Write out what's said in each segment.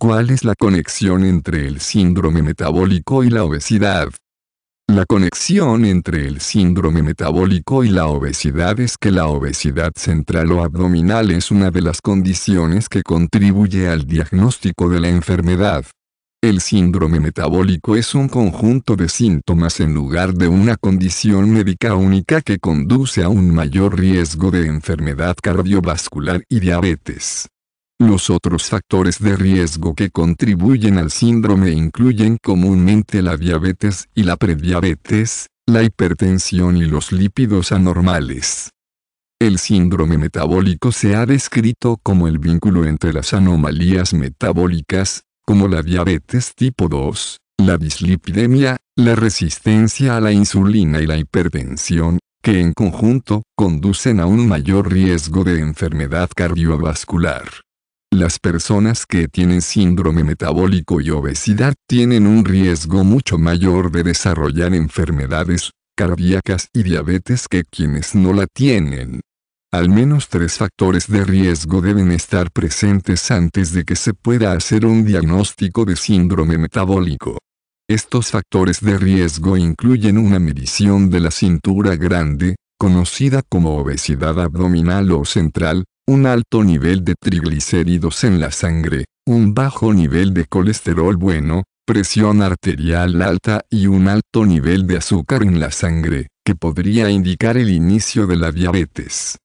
¿Cuál es la conexión entre el síndrome metabólico y la obesidad? La conexión entre el síndrome metabólico y la obesidad es que la obesidad central o abdominal es una de las condiciones que contribuye al diagnóstico de la enfermedad. El síndrome metabólico es un conjunto de síntomas en lugar de una condición médica única que conduce a un mayor riesgo de enfermedad cardiovascular y diabetes. Los otros factores de riesgo que contribuyen al síndrome incluyen comúnmente la diabetes y la prediabetes, la hipertensión y los lípidos anormales. El síndrome metabólico se ha descrito como el vínculo entre las anomalías metabólicas, como la diabetes tipo 2, la dislipidemia, la resistencia a la insulina y la hipertensión, que en conjunto conducen a un mayor riesgo de enfermedad cardiovascular. Las personas que tienen síndrome metabólico y obesidad tienen un riesgo mucho mayor de desarrollar enfermedades cardíacas y diabetes que quienes no la tienen. Al menos tres factores de riesgo deben estar presentes antes de que se pueda hacer un diagnóstico de síndrome metabólico. Estos factores de riesgo incluyen una medición de la cintura grande, conocida como obesidad abdominal o central, un alto nivel de triglicéridos en la sangre, un bajo nivel de colesterol bueno, presión arterial alta y un alto nivel de azúcar en la sangre, que podría indicar el inicio de la diabetes.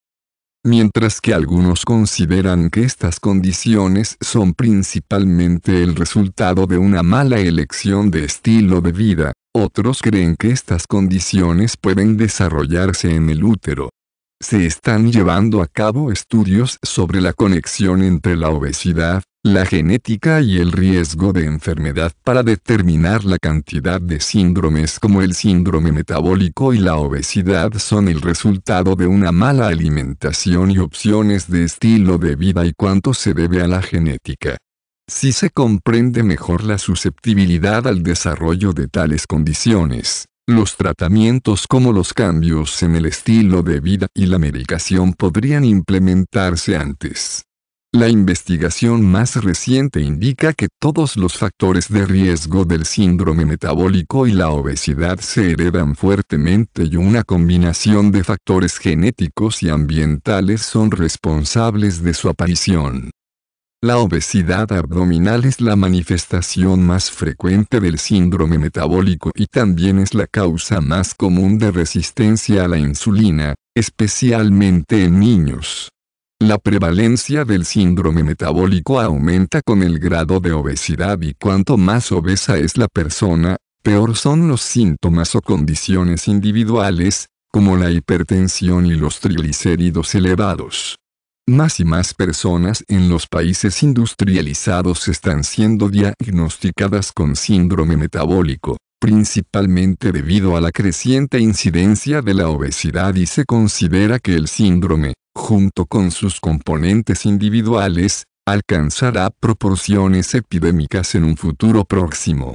Mientras que algunos consideran que estas condiciones son principalmente el resultado de una mala elección de estilo de vida, otros creen que estas condiciones pueden desarrollarse en el útero, se están llevando a cabo estudios sobre la conexión entre la obesidad, la genética y el riesgo de enfermedad para determinar la cantidad de síndromes como el síndrome metabólico y la obesidad son el resultado de una mala alimentación y opciones de estilo de vida y cuánto se debe a la genética. Si se comprende mejor la susceptibilidad al desarrollo de tales condiciones, los tratamientos como los cambios en el estilo de vida y la medicación podrían implementarse antes. La investigación más reciente indica que todos los factores de riesgo del síndrome metabólico y la obesidad se heredan fuertemente y una combinación de factores genéticos y ambientales son responsables de su aparición. La obesidad abdominal es la manifestación más frecuente del síndrome metabólico y también es la causa más común de resistencia a la insulina, especialmente en niños. La prevalencia del síndrome metabólico aumenta con el grado de obesidad y cuanto más obesa es la persona, peor son los síntomas o condiciones individuales, como la hipertensión y los triglicéridos elevados. Más y más personas en los países industrializados están siendo diagnosticadas con síndrome metabólico, principalmente debido a la creciente incidencia de la obesidad y se considera que el síndrome, junto con sus componentes individuales, alcanzará proporciones epidémicas en un futuro próximo.